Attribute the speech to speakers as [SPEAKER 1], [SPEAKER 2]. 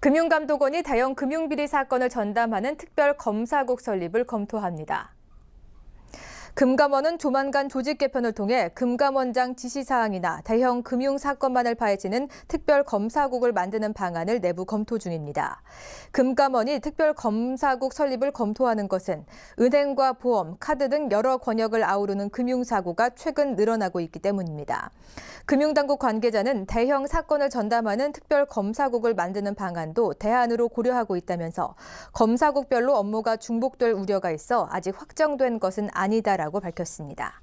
[SPEAKER 1] 금융감독원이 대형 금융비리 사건을 전담하는 특별검사국 설립을 검토합니다. 금감원은 조만간 조직 개편을 통해 금감원장 지시사항이나 대형 금융 사건만을 파헤치는 특별검사국을 만드는 방안을 내부 검토 중입니다. 금감원이 특별검사국 설립을 검토하는 것은 은행과 보험, 카드 등 여러 권역을 아우르는 금융사고가 최근 늘어나고 있기 때문입니다. 금융당국 관계자는 대형 사건을 전담하는 특별검사국을 만드는 방안도 대안으로 고려하고 있다면서 검사국별로 업무가 중복될 우려가 있어 아직 확정된 것은 아니다라고 있다고 밝혔습니다.